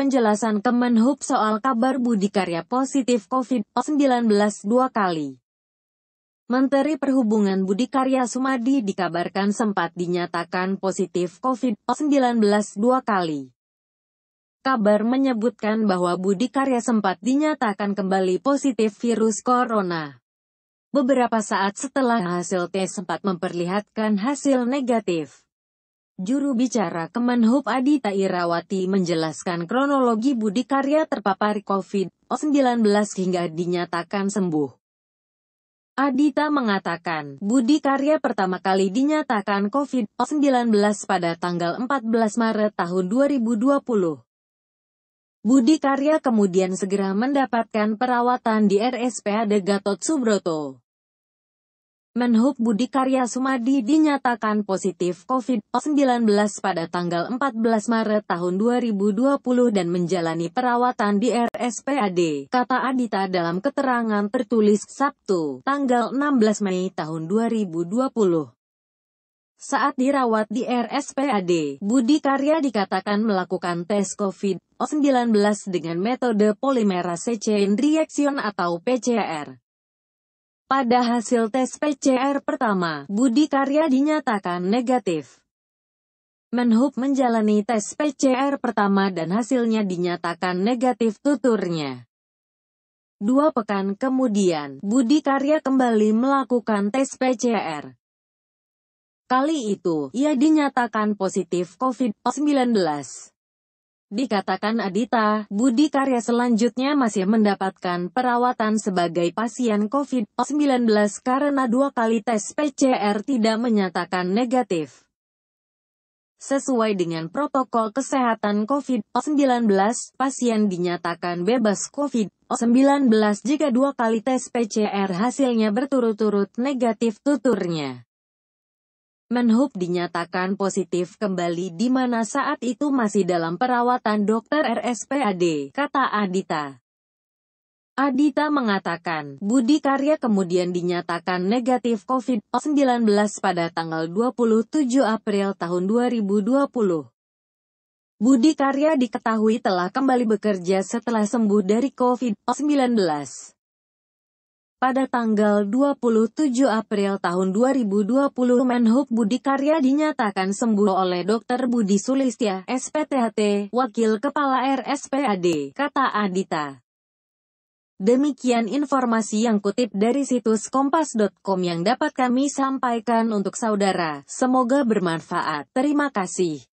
penjelasan Kemenhub soal kabar budi karya positif COVID-19 dua kali. Menteri Perhubungan Budi Karya Sumadi dikabarkan sempat dinyatakan positif COVID-19 dua kali. Kabar menyebutkan bahwa Budi Karya sempat dinyatakan kembali positif virus corona. Beberapa saat setelah hasil tes sempat memperlihatkan hasil negatif. Juru bicara Kemenhub Adita Irawati menjelaskan kronologi Budi Karya terpapar COVID-19 hingga dinyatakan sembuh. Adita mengatakan, Budi Karya pertama kali dinyatakan COVID-19 pada tanggal 14 Maret tahun 2020. Budi Karya kemudian segera mendapatkan perawatan di RSPAD Gatot Subroto. Menhub Budi Karya Sumadi dinyatakan positif COVID-19 pada tanggal 14 Maret tahun 2020 dan menjalani perawatan di RSPAD, kata Adita dalam keterangan tertulis Sabtu, tanggal 16 Mei tahun 2020. Saat dirawat di RSPAD, Budi Karya dikatakan melakukan tes COVID-19 dengan metode polimerase chain reaction atau PCR. Pada hasil tes PCR pertama, Budi Karya dinyatakan negatif. Menhub menjalani tes PCR pertama dan hasilnya dinyatakan negatif tuturnya. Dua pekan kemudian, Budi Karya kembali melakukan tes PCR. Kali itu, ia dinyatakan positif COVID-19. Dikatakan Adita, Budi Karya selanjutnya masih mendapatkan perawatan sebagai pasien COVID-19 karena dua kali tes PCR tidak menyatakan negatif. Sesuai dengan protokol kesehatan COVID-19, pasien dinyatakan bebas COVID-19 jika dua kali tes PCR hasilnya berturut-turut negatif tuturnya. Menhub dinyatakan positif kembali di mana saat itu masih dalam perawatan dokter RSPAD, kata Adita. Adita mengatakan, Budi Karya kemudian dinyatakan negatif COVID-19 pada tanggal 27 April tahun 2020. Budi Karya diketahui telah kembali bekerja setelah sembuh dari COVID-19. Pada tanggal 27 April tahun 2020 Menhub Budi Karya dinyatakan sembuh oleh Dr. Budi Sulistya, SPTHT, Wakil Kepala RSPAD, kata Adita. Demikian informasi yang kutip dari situs kompas.com yang dapat kami sampaikan untuk saudara. Semoga bermanfaat. Terima kasih.